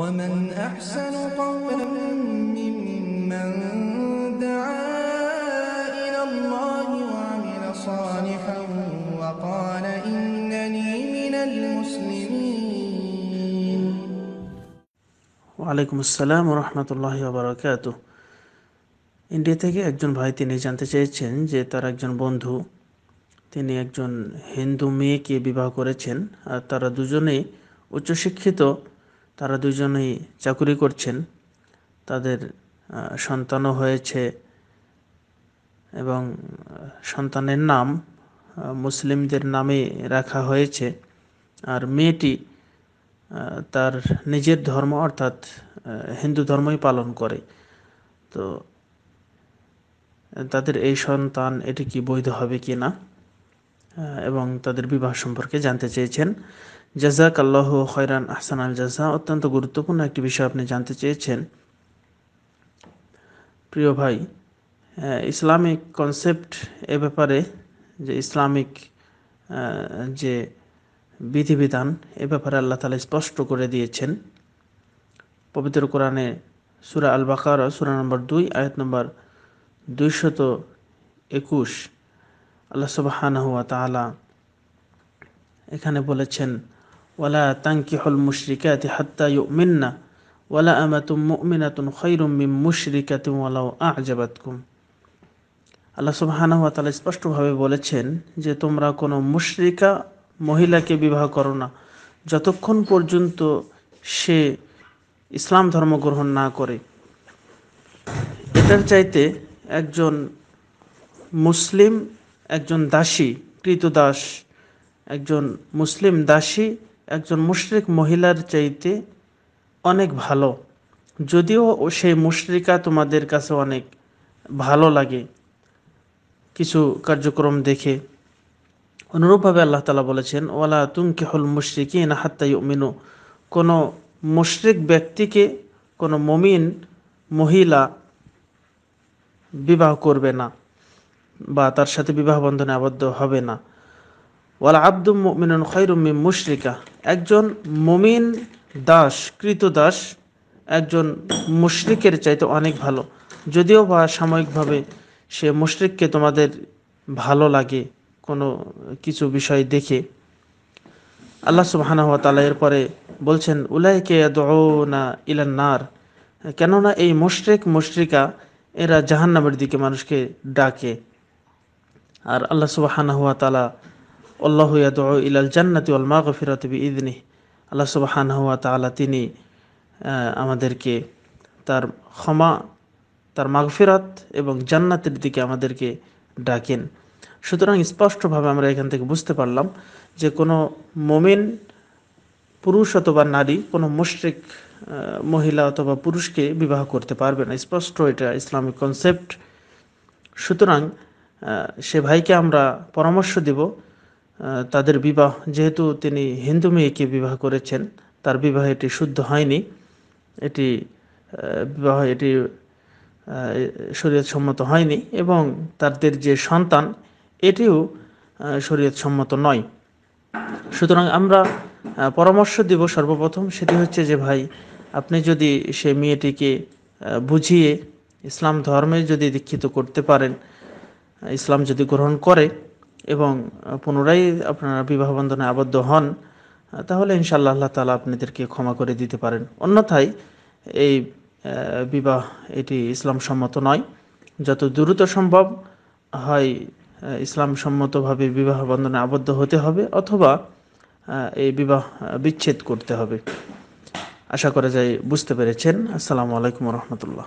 ومن أحسن قولا ممن دعا إلى الله وعمل صالحا وقال إنني من المسلمين ওয়ালাইকুম আসসালাম রহমতুল্লাহ বারকাত ইন্ডিয়া থেকে একজন ভাই তিনি জানতে চেয়েছেন যে তার একজন বন্ধু তিনি একজন হিন্দু মেয়েকে বিবাহ করেছেন আর তারা দুজনেই উচ্চশিক্ষিত তারা দুজনেই চাকুরি করছেন তাদের সন্তানও হয়েছে এবং সন্তানের নাম মুসলিমদের নামে রাখা হয়েছে আর মেয়েটি তার নিজের ধর্ম অর্থাৎ হিন্দু ধর্মই পালন করে তো তাদের এই সন্তান এটি কি বৈধ হবে কি না এবং তাদের বিবাহ সম্পর্কে জানতে চেয়েছেন জাজাক আল্লাহ খয়রান আহসান আল জাজা অত্যন্ত গুরুত্বপূর্ণ একটি বিষয় আপনি জানতে চেয়েছেন প্রিয় ভাই ইসলামিক কনসেপ্ট এ ব্যাপারে যে ইসলামিক যে বিধিবিধান এ ব্যাপারে আল্লাহ তালা স্পষ্ট করে দিয়েছেন পবিত্র কোরআনে সুরা আল বাকার সুরা নম্বর দুই আয়াত নম্বর দুইশত একুশ আল্লাহ সুবাহান তালা এখানে বলেছেন ওয়ালা তাঙ্কিহল মুশরিকাতি হাত্তা ইউমিন্না ওয়ালা আমাতুম মুমিনাতুন খৈরুম মিম মুশরিকাতুম ওয়ালাউ আজাবাতকুম আল্লাহ সুবহানাহু ওয়া তাআলা স্পষ্টভাবে বলেছেন যে তোমরা কোনো মুশরিকা মহিলাকে বিবাহ করো না যতক্ষণ পর্যন্ত সে ইসলাম ধর্ম গ্রহণ না করে এটার চাইতে একজন মুসলিম একজন দাসী দাস একজন মুসলিম দাসী একজন মুশরিক মহিলার চাইতে অনেক ভালো যদিও সেই মুশরিকা তোমাদের কাছে অনেক ভালো লাগে কিছু কার্যক্রম দেখে অনুরূপভাবে আল্লাহ তালা বলেছেন ওয়ালা তুমকিহল মুশরিকি না হাত্তাই উমিনু কোনো মুশরিক ব্যক্তিকে কোনো মমিন মহিলা বিবাহ করবে না বা তার সাথে বিবাহ বন্ধনে আবদ্ধ হবে না ওয়ালা আব্দুম মিনন খৈরুম্মিম মুশরিকা একজন মমিন দাস কৃত দাস একজন মুশরিকের চাইতে অনেক ভালো যদিও বা সাময়িকভাবে সে মুশরিককে তোমাদের ভালো লাগে কোনো কিছু বিষয় দেখে আল্লাহ সুবাহানা তালা এরপরে বলছেন উলাইকে না ইলান নার কেননা এই মুশরিক মুশরিকা এরা জাহান্নামের দিকে মানুষকে ডাকে আর আল্লাহ সুবাহানা তালা আল্লাহ ইয়াদ ইলাল জান্নাতি আল মা গফিরাত ইদনি আল্লাহ সুবাহান হুয়া তালা তিনি আমাদেরকে তার ক্ষমা তার মাগফিরাত এবং জান্নাতের দিকে আমাদেরকে ডাকেন সুতরাং স্পষ্টভাবে আমরা এখান থেকে বুঝতে পারলাম যে কোনো মমিন পুরুষ অথবা নারী কোনো মুশ্রিক মহিলা অথবা পুরুষকে বিবাহ করতে পারবে না স্পষ্ট এটা ইসলামিক কনসেপ্ট সুতরাং সে ভাইকে আমরা পরামর্শ দেব তাদের বিবাহ যেহেতু তিনি হিন্দু মেয়েকে বিবাহ করেছেন তার বিবাহ এটি শুদ্ধ হয়নি এটি বিবাহ এটি শরীয়ত সম্মত হয়নি এবং তাদের যে সন্তান এটিও শরীয়ত সম্মত নয় সুতরাং আমরা পরামর্শ দিব সর্বপ্রথম সেটি হচ্ছে যে ভাই আপনি যদি সে মেয়েটিকে বুঝিয়ে ইসলাম ধর্মে যদি দীক্ষিত করতে পারেন ইসলাম যদি গ্রহণ করে এবং পুনরায় আপনারা বিবাহ বন্ধনে আবদ্ধ হন তাহলে ইনশাল্লাহ আল্লাহ তালা আপনাদেরকে ক্ষমা করে দিতে পারেন অন্যথায় এই বিবাহ এটি ইসলাম সম্মত নয় যত দ্রুত সম্ভব হয় ইসলাম সম্মতভাবে বিবাহ বন্ধনে আবদ্ধ হতে হবে অথবা এই বিবাহ বিচ্ছেদ করতে হবে আশা করা যায় বুঝতে পেরেছেন আসসালামু আলাইকুম রহমতুল্লাহ